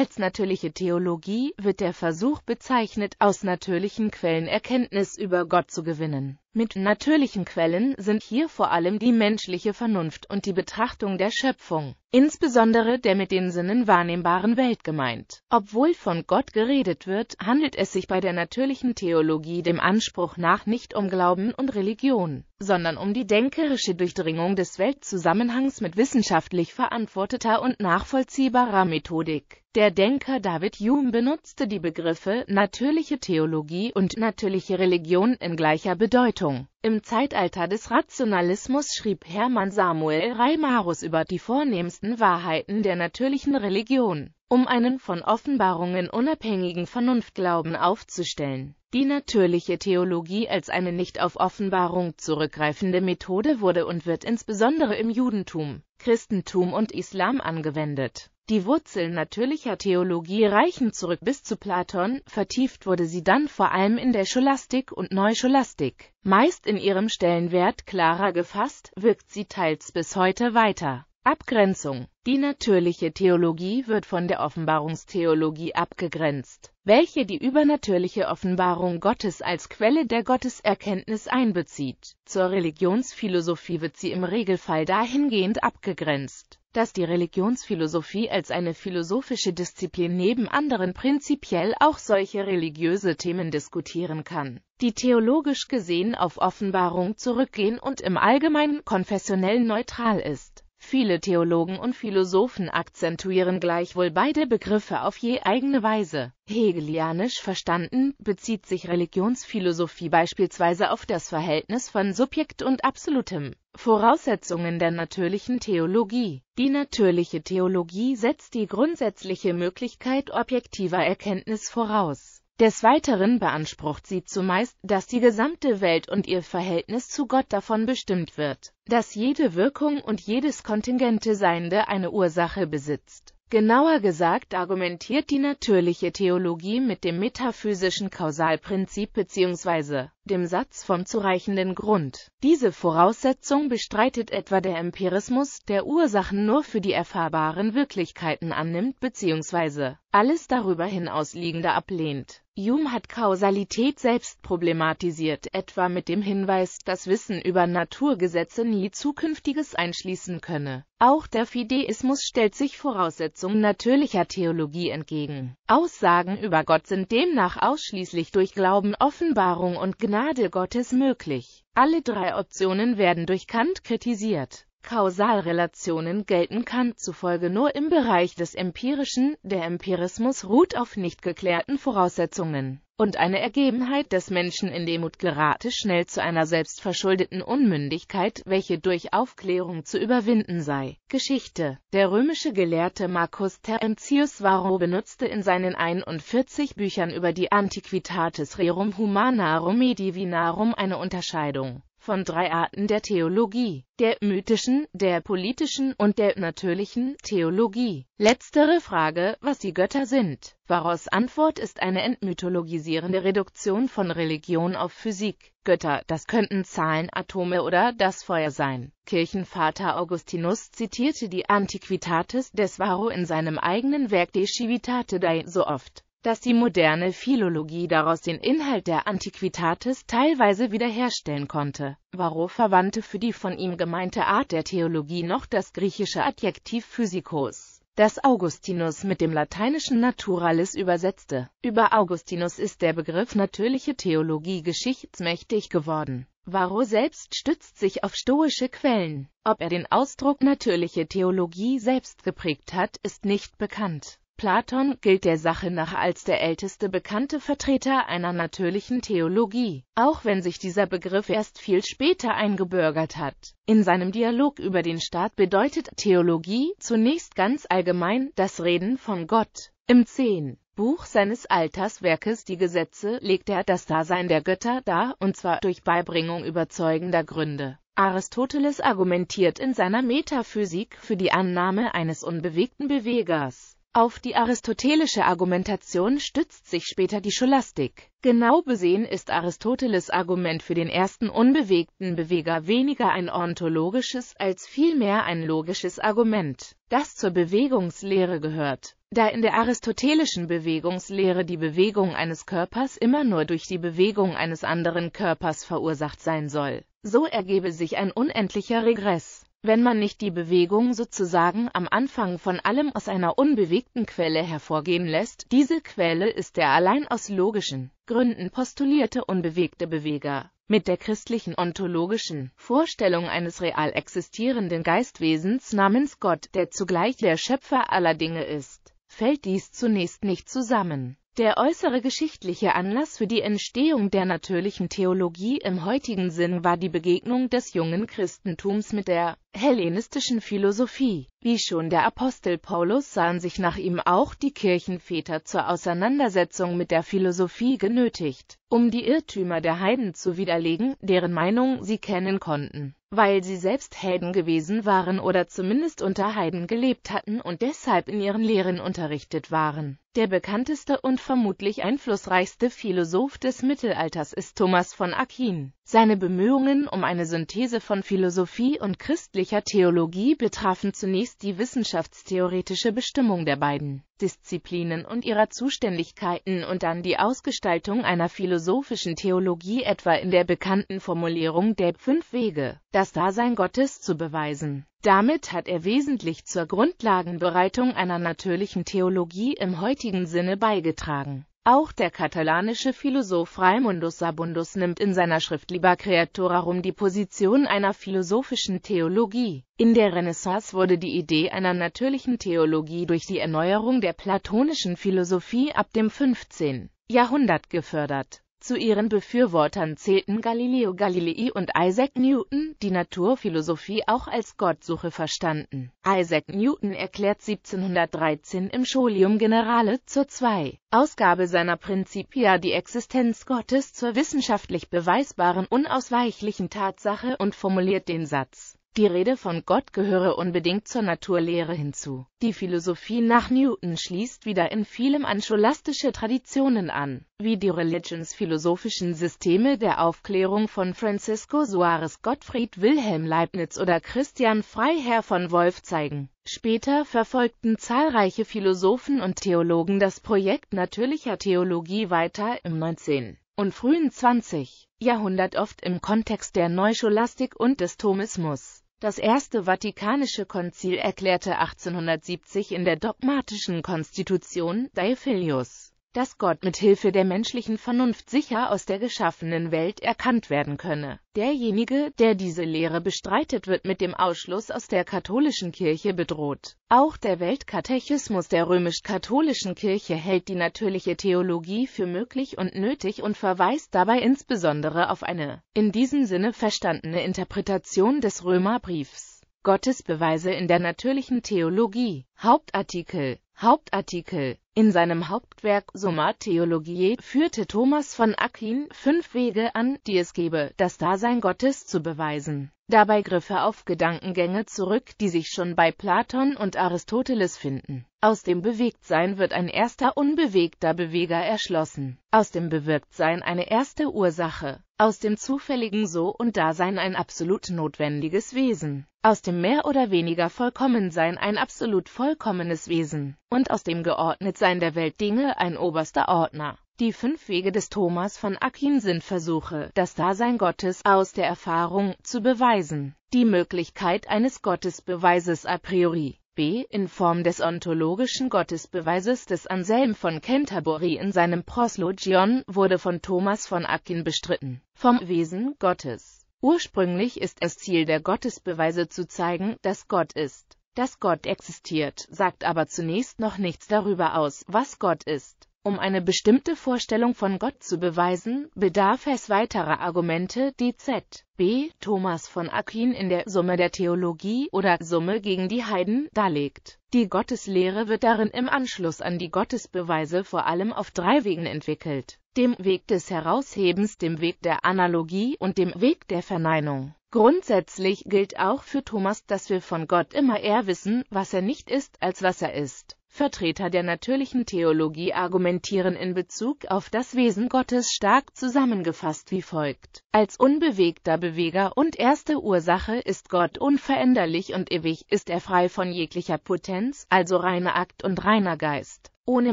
Als natürliche Theologie wird der Versuch bezeichnet, aus natürlichen Quellen Erkenntnis über Gott zu gewinnen. Mit natürlichen Quellen sind hier vor allem die menschliche Vernunft und die Betrachtung der Schöpfung, insbesondere der mit den Sinnen wahrnehmbaren Welt gemeint. Obwohl von Gott geredet wird, handelt es sich bei der natürlichen Theologie dem Anspruch nach nicht um Glauben und Religion, sondern um die denkerische Durchdringung des Weltzusammenhangs mit wissenschaftlich verantworteter und nachvollziehbarer Methodik. Der Denker David Hume benutzte die Begriffe natürliche Theologie und natürliche Religion in gleicher Bedeutung. Forschung. Im Zeitalter des Rationalismus schrieb Hermann Samuel Reimarus über die vornehmsten Wahrheiten der natürlichen Religion, um einen von Offenbarungen unabhängigen Vernunftglauben aufzustellen. Die natürliche Theologie als eine nicht auf Offenbarung zurückgreifende Methode wurde und wird insbesondere im Judentum, Christentum und Islam angewendet die Wurzeln natürlicher Theologie reichen zurück bis zu Platon, vertieft wurde sie dann vor allem in der Scholastik und Neuscholastik. Meist in ihrem Stellenwert klarer gefasst, wirkt sie teils bis heute weiter. Abgrenzung Die natürliche Theologie wird von der Offenbarungstheologie abgegrenzt, welche die übernatürliche Offenbarung Gottes als Quelle der Gotteserkenntnis einbezieht. Zur Religionsphilosophie wird sie im Regelfall dahingehend abgegrenzt dass die Religionsphilosophie als eine philosophische Disziplin neben anderen prinzipiell auch solche religiöse Themen diskutieren kann, die theologisch gesehen auf Offenbarung zurückgehen und im Allgemeinen konfessionell neutral ist Viele Theologen und Philosophen akzentuieren gleichwohl beide Begriffe auf je eigene Weise. Hegelianisch verstanden bezieht sich Religionsphilosophie beispielsweise auf das Verhältnis von Subjekt und Absolutem, Voraussetzungen der natürlichen Theologie. Die natürliche Theologie setzt die grundsätzliche Möglichkeit objektiver Erkenntnis voraus des Weiteren beansprucht sie zumeist, dass die gesamte Welt und ihr Verhältnis zu Gott davon bestimmt wird, dass jede Wirkung und jedes kontingente Seiende eine Ursache besitzt. Genauer gesagt argumentiert die natürliche Theologie mit dem metaphysischen Kausalprinzip bzw dem Satz vom zureichenden Grund. Diese Voraussetzung bestreitet etwa der Empirismus, der Ursachen nur für die erfahrbaren Wirklichkeiten annimmt bzw. alles darüber hinausliegende ablehnt. Hume hat Kausalität selbst problematisiert, etwa mit dem Hinweis, dass Wissen über Naturgesetze nie Zukünftiges einschließen könne. Auch der Fideismus stellt sich Voraussetzungen natürlicher Theologie entgegen. Aussagen über Gott sind demnach ausschließlich durch Glauben, Offenbarung und Gnade Gnade Gottes möglich. Alle drei Optionen werden durch Kant kritisiert. Kausalrelationen gelten Kant zufolge nur im Bereich des Empirischen, der Empirismus ruht auf nicht geklärten Voraussetzungen, und eine Ergebenheit des Menschen in Demut gerate schnell zu einer selbstverschuldeten Unmündigkeit, welche durch Aufklärung zu überwinden sei. Geschichte Der römische Gelehrte Marcus Terentius Varro benutzte in seinen 41 Büchern über die Antiquitatis Rerum Humanarum Medivinarum eine Unterscheidung von drei Arten der Theologie, der mythischen, der politischen und der natürlichen Theologie. Letztere Frage, was die Götter sind. Varros Antwort ist eine entmythologisierende Reduktion von Religion auf Physik. Götter, das könnten Zahlen, Atome oder das Feuer sein. Kirchenvater Augustinus zitierte die Antiquitatis des Varro in seinem eigenen Werk De Civitate Dei so oft, dass die moderne Philologie daraus den Inhalt der Antiquitatis teilweise wiederherstellen konnte. Varro verwandte für die von ihm gemeinte Art der Theologie noch das griechische Adjektiv Physikos, das Augustinus mit dem lateinischen naturalis übersetzte. Über Augustinus ist der Begriff natürliche Theologie geschichtsmächtig geworden. Varro selbst stützt sich auf stoische Quellen. Ob er den Ausdruck natürliche Theologie selbst geprägt hat, ist nicht bekannt. Platon gilt der Sache nach als der älteste bekannte Vertreter einer natürlichen Theologie, auch wenn sich dieser Begriff erst viel später eingebürgert hat. In seinem Dialog über den Staat bedeutet Theologie zunächst ganz allgemein das Reden von Gott. Im 10. Buch seines Alterswerkes Die Gesetze legt er das Dasein der Götter dar, und zwar durch Beibringung überzeugender Gründe. Aristoteles argumentiert in seiner Metaphysik für die Annahme eines unbewegten Bewegers. Auf die aristotelische Argumentation stützt sich später die Scholastik. Genau besehen ist Aristoteles Argument für den ersten unbewegten Beweger weniger ein ontologisches als vielmehr ein logisches Argument, das zur Bewegungslehre gehört. Da in der aristotelischen Bewegungslehre die Bewegung eines Körpers immer nur durch die Bewegung eines anderen Körpers verursacht sein soll, so ergebe sich ein unendlicher Regress wenn man nicht die Bewegung sozusagen am Anfang von allem aus einer unbewegten Quelle hervorgehen lässt. Diese Quelle ist der allein aus logischen Gründen postulierte unbewegte Beweger. Mit der christlichen ontologischen Vorstellung eines real existierenden Geistwesens namens Gott, der zugleich der Schöpfer aller Dinge ist, fällt dies zunächst nicht zusammen. Der äußere geschichtliche Anlass für die Entstehung der natürlichen Theologie im heutigen Sinn war die Begegnung des jungen Christentums mit der hellenistischen Philosophie. Wie schon der Apostel Paulus sahen sich nach ihm auch die Kirchenväter zur Auseinandersetzung mit der Philosophie genötigt, um die Irrtümer der Heiden zu widerlegen, deren Meinung sie kennen konnten, weil sie selbst Helden gewesen waren oder zumindest unter Heiden gelebt hatten und deshalb in ihren Lehren unterrichtet waren. Der bekannteste und vermutlich einflussreichste Philosoph des Mittelalters ist Thomas von Aquin. Seine Bemühungen um eine Synthese von Philosophie und christlicher Theologie betrafen zunächst die wissenschaftstheoretische Bestimmung der beiden Disziplinen und ihrer Zuständigkeiten und dann die Ausgestaltung einer philosophischen Theologie etwa in der bekannten Formulierung der fünf Wege, das Dasein Gottes zu beweisen. Damit hat er wesentlich zur Grundlagenbereitung einer natürlichen Theologie im heutigen Sinne beigetragen. Auch der katalanische Philosoph Raimundus Sabundus nimmt in seiner Schrift Liber Creaturarum die Position einer philosophischen Theologie. In der Renaissance wurde die Idee einer natürlichen Theologie durch die Erneuerung der platonischen Philosophie ab dem 15. Jahrhundert gefördert zu ihren Befürwortern zählten Galileo Galilei und Isaac Newton, die Naturphilosophie auch als Gottsuche verstanden. Isaac Newton erklärt 1713 im Scholium Generale zur 2. Ausgabe seiner Principia die Existenz Gottes zur wissenschaftlich beweisbaren unausweichlichen Tatsache und formuliert den Satz die Rede von Gott gehöre unbedingt zur Naturlehre hinzu. Die Philosophie nach Newton schließt wieder in vielem an scholastische Traditionen an, wie die religionsphilosophischen Systeme der Aufklärung von Francisco Suarez Gottfried Wilhelm Leibniz oder Christian Freiherr von Wolff zeigen. Später verfolgten zahlreiche Philosophen und Theologen das Projekt natürlicher Theologie weiter im 19 und frühen 20. Jahrhundert oft im Kontext der Neuscholastik und des Thomismus. Das Erste Vatikanische Konzil erklärte 1870 in der dogmatischen Konstitution Deifilius dass Gott mit Hilfe der menschlichen Vernunft sicher aus der geschaffenen Welt erkannt werden könne. Derjenige, der diese Lehre bestreitet, wird mit dem Ausschluss aus der katholischen Kirche bedroht. Auch der Weltkatechismus der römisch-katholischen Kirche hält die natürliche Theologie für möglich und nötig und verweist dabei insbesondere auf eine in diesem Sinne verstandene Interpretation des Römerbriefs. Gottes Beweise in der natürlichen Theologie, Hauptartikel Hauptartikel In seinem Hauptwerk Summa Theologiae führte Thomas von Aquin fünf Wege an, die es gebe, das Dasein Gottes zu beweisen. Dabei griff er auf Gedankengänge zurück, die sich schon bei Platon und Aristoteles finden. Aus dem Bewegtsein wird ein erster unbewegter Beweger erschlossen, aus dem Bewirktsein eine erste Ursache, aus dem zufälligen So- und Dasein ein absolut notwendiges Wesen, aus dem mehr oder weniger Vollkommensein ein absolut vollkommenes Wesen und aus dem Geordnetsein der Weltdinge ein oberster Ordner. Die fünf Wege des Thomas von Akin sind Versuche, das Dasein Gottes aus der Erfahrung zu beweisen, die Möglichkeit eines Gottesbeweises a priori, b. in Form des ontologischen Gottesbeweises des Anselm von Canterbury in seinem Proslogion wurde von Thomas von Akin bestritten. Vom Wesen Gottes. Ursprünglich ist es Ziel der Gottesbeweise zu zeigen, dass Gott ist. Dass Gott existiert, sagt aber zunächst noch nichts darüber aus, was Gott ist. Um eine bestimmte Vorstellung von Gott zu beweisen, bedarf es weiterer Argumente, die Z. B. Thomas von Aquin in der Summe der Theologie oder Summe gegen die Heiden darlegt. Die Gotteslehre wird darin im Anschluss an die Gottesbeweise vor allem auf drei Wegen entwickelt. Dem Weg des Heraushebens, dem Weg der Analogie und dem Weg der Verneinung. Grundsätzlich gilt auch für Thomas, dass wir von Gott immer eher wissen, was er nicht ist, als was er ist. Vertreter der natürlichen Theologie argumentieren in Bezug auf das Wesen Gottes stark zusammengefasst wie folgt. Als unbewegter Beweger und erste Ursache ist Gott unveränderlich und ewig, ist er frei von jeglicher Potenz, also reiner Akt und reiner Geist ohne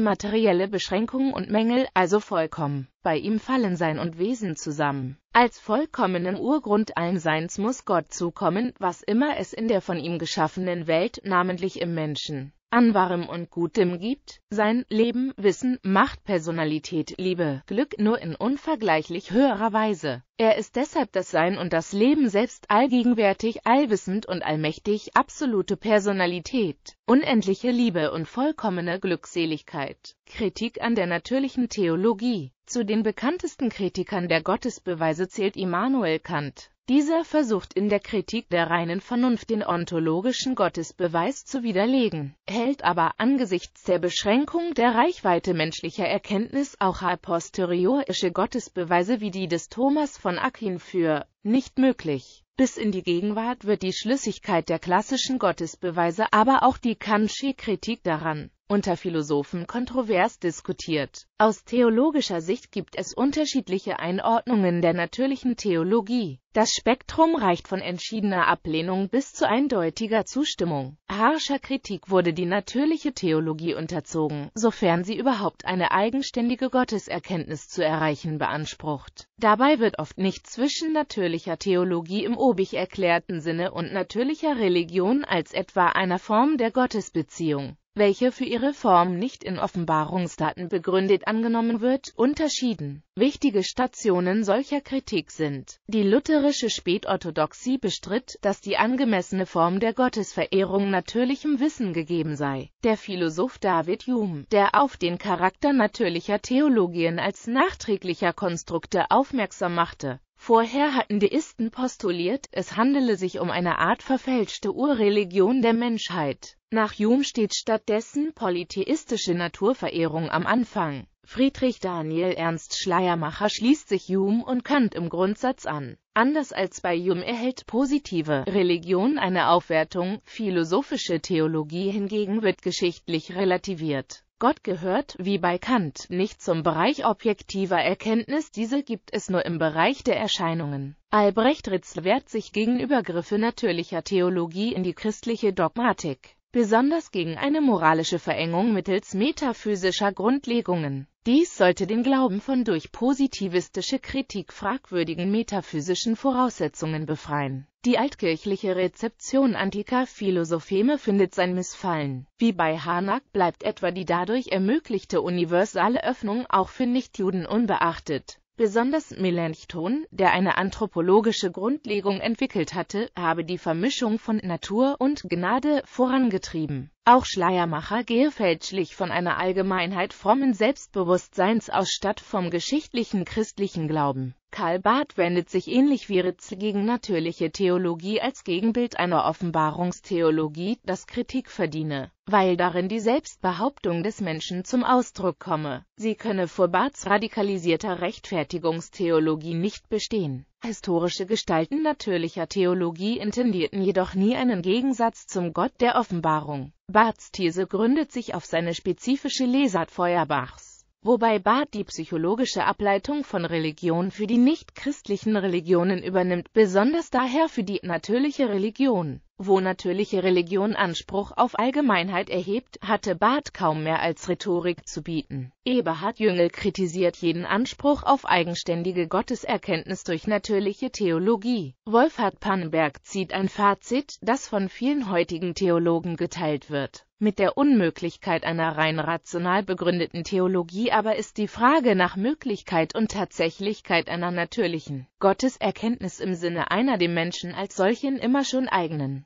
materielle Beschränkungen und Mängel, also vollkommen. Bei ihm fallen Sein und Wesen zusammen. Als vollkommenem Urgrund allen Seins muss Gott zukommen, was immer es in der von ihm geschaffenen Welt, namentlich im Menschen, an Warem und Gutem gibt, sein Leben, Wissen, Macht, Personalität, Liebe, Glück nur in unvergleichlich höherer Weise. Er ist deshalb das Sein und das Leben selbst allgegenwärtig, allwissend und allmächtig, absolute Personalität, unendliche Liebe und vollkommene Glückseligkeit. Kritik an der natürlichen Theologie Zu den bekanntesten Kritikern der Gottesbeweise zählt Immanuel Kant. Dieser versucht in der Kritik der reinen Vernunft den ontologischen Gottesbeweis zu widerlegen, hält aber angesichts der Beschränkung der Reichweite menschlicher Erkenntnis auch a posteriorische Gottesbeweise wie die des Thomas von Aquin für nicht möglich. Bis in die Gegenwart wird die Schlüssigkeit der klassischen Gottesbeweise aber auch die Kantsche Kritik daran unter Philosophen kontrovers diskutiert. Aus theologischer Sicht gibt es unterschiedliche Einordnungen der natürlichen Theologie. Das Spektrum reicht von entschiedener Ablehnung bis zu eindeutiger Zustimmung. Harscher Kritik wurde die natürliche Theologie unterzogen, sofern sie überhaupt eine eigenständige Gotteserkenntnis zu erreichen beansprucht. Dabei wird oft nicht zwischen natürlicher Theologie im obig erklärten Sinne und natürlicher Religion als etwa einer Form der Gottesbeziehung welche für ihre Form nicht in Offenbarungsdaten begründet angenommen wird, unterschieden. Wichtige Stationen solcher Kritik sind, die lutherische Spätorthodoxie bestritt, dass die angemessene Form der Gottesverehrung natürlichem Wissen gegeben sei. Der Philosoph David Hume, der auf den Charakter natürlicher Theologien als nachträglicher Konstrukte aufmerksam machte, Vorher hatten Deisten postuliert, es handele sich um eine Art verfälschte Urreligion der Menschheit. Nach Hume steht stattdessen polytheistische Naturverehrung am Anfang. Friedrich Daniel Ernst Schleiermacher schließt sich Hume und Kant im Grundsatz an. Anders als bei Hume erhält positive Religion eine Aufwertung, philosophische Theologie hingegen wird geschichtlich relativiert. Gott gehört, wie bei Kant, nicht zum Bereich objektiver Erkenntnis, diese gibt es nur im Bereich der Erscheinungen. Albrecht Ritz wehrt sich gegen Übergriffe natürlicher Theologie in die christliche Dogmatik besonders gegen eine moralische Verengung mittels metaphysischer Grundlegungen. Dies sollte den Glauben von durch positivistische Kritik fragwürdigen metaphysischen Voraussetzungen befreien. Die altkirchliche Rezeption antiker Philosopheme findet sein Missfallen. Wie bei Harnack bleibt etwa die dadurch ermöglichte universale Öffnung auch für Nichtjuden unbeachtet. Besonders Melanchthon, der eine anthropologische Grundlegung entwickelt hatte, habe die Vermischung von Natur und Gnade vorangetrieben auch Schleiermacher gehe fälschlich von einer Allgemeinheit frommen Selbstbewusstseins aus statt vom geschichtlichen christlichen Glauben. Karl Barth wendet sich ähnlich wie Ritz gegen natürliche Theologie als Gegenbild einer Offenbarungstheologie, das Kritik verdiene, weil darin die Selbstbehauptung des Menschen zum Ausdruck komme. Sie könne vor Barths radikalisierter Rechtfertigungstheologie nicht bestehen. Historische Gestalten natürlicher Theologie intendierten jedoch nie einen Gegensatz zum Gott der Offenbarung. Barths These gründet sich auf seine spezifische Lesart Feuerbachs, wobei Barth die psychologische Ableitung von Religion für die nicht-christlichen Religionen übernimmt, besonders daher für die natürliche Religion wo natürliche Religion Anspruch auf Allgemeinheit erhebt, hatte Barth kaum mehr als Rhetorik zu bieten. Eberhard Jüngel kritisiert jeden Anspruch auf eigenständige Gotteserkenntnis durch natürliche Theologie. Wolfhard Pannenberg zieht ein Fazit, das von vielen heutigen Theologen geteilt wird. Mit der Unmöglichkeit einer rein rational begründeten Theologie aber ist die Frage nach Möglichkeit und Tatsächlichkeit einer natürlichen Gotteserkenntnis im Sinne einer dem Menschen als solchen immer schon eigenen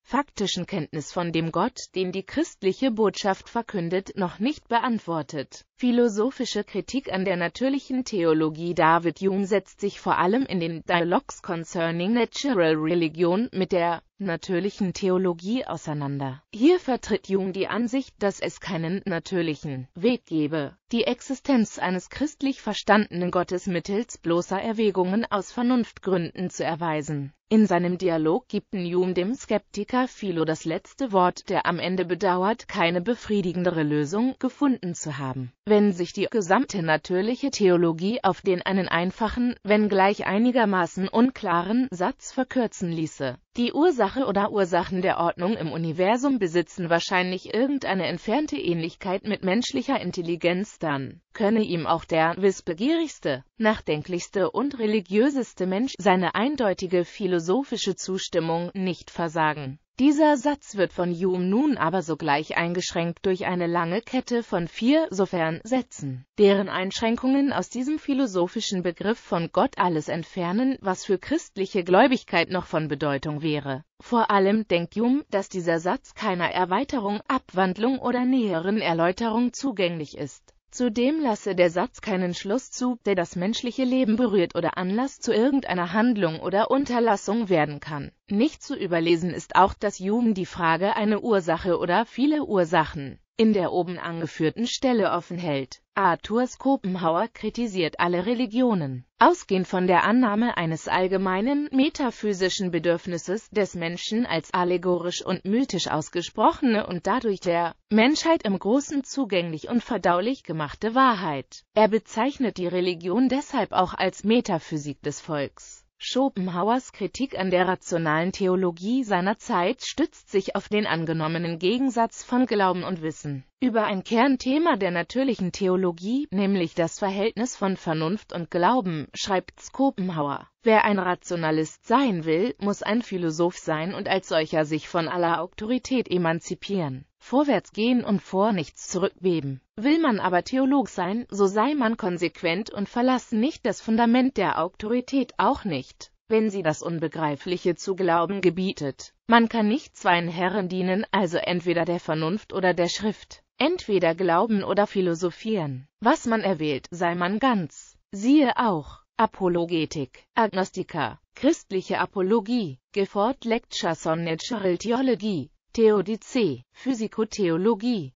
faktischen Kenntnis von dem Gott, den die christliche Botschaft verkündet, noch nicht beantwortet. Philosophische Kritik an der natürlichen Theologie David Hume setzt sich vor allem in den Dialogs Concerning Natural Religion mit der natürlichen Theologie auseinander. Hier vertritt Jung die Ansicht, dass es keinen natürlichen Weg gebe, die Existenz eines christlich verstandenen Gottes mittels bloßer Erwägungen aus Vernunftgründen zu erweisen. In seinem Dialog gibt Jung dem Skeptiker Politiker Filo das letzte Wort, der am Ende bedauert, keine befriedigendere Lösung gefunden zu haben. Wenn sich die gesamte natürliche Theologie auf den einen einfachen, wenngleich einigermaßen unklaren Satz verkürzen ließe. Die Ursache oder Ursachen der Ordnung im Universum besitzen wahrscheinlich irgendeine entfernte Ähnlichkeit mit menschlicher Intelligenz, dann könne ihm auch der wissbegierigste, nachdenklichste und religiöseste Mensch seine eindeutige philosophische Zustimmung nicht versagen. Dieser Satz wird von Hume nun aber sogleich eingeschränkt durch eine lange Kette von vier, sofern, Sätzen, deren Einschränkungen aus diesem philosophischen Begriff von Gott alles entfernen, was für christliche Gläubigkeit noch von Bedeutung wäre. Vor allem denkt Hume, dass dieser Satz keiner Erweiterung, Abwandlung oder näheren Erläuterung zugänglich ist. Zudem lasse der Satz keinen Schluss zu, der das menschliche Leben berührt oder Anlass zu irgendeiner Handlung oder Unterlassung werden kann. Nicht zu überlesen ist auch, dass Hume die Frage eine Ursache oder viele Ursachen in der oben angeführten Stelle offen hält. Arthur Schopenhauer kritisiert alle Religionen. Ausgehend von der Annahme eines allgemeinen metaphysischen Bedürfnisses des Menschen als allegorisch und mythisch ausgesprochene und dadurch der Menschheit im Großen zugänglich und verdaulich gemachte Wahrheit. Er bezeichnet die Religion deshalb auch als Metaphysik des Volks. Schopenhauers Kritik an der rationalen Theologie seiner Zeit stützt sich auf den angenommenen Gegensatz von Glauben und Wissen. Über ein Kernthema der natürlichen Theologie, nämlich das Verhältnis von Vernunft und Glauben, schreibt Schopenhauer. Wer ein Rationalist sein will, muss ein Philosoph sein und als solcher sich von aller Autorität emanzipieren vorwärts gehen und vor nichts zurückbeben. Will man aber Theolog sein, so sei man konsequent und verlasse nicht das Fundament der Autorität auch nicht, wenn sie das Unbegreifliche zu glauben gebietet. Man kann nicht zweien Herren dienen, also entweder der Vernunft oder der Schrift, entweder glauben oder philosophieren. Was man erwählt, sei man ganz. Siehe auch Apologetik, Agnostika, christliche Apologie, Gifford Lectures on Natural Theology, Theodizee, Physikotheologie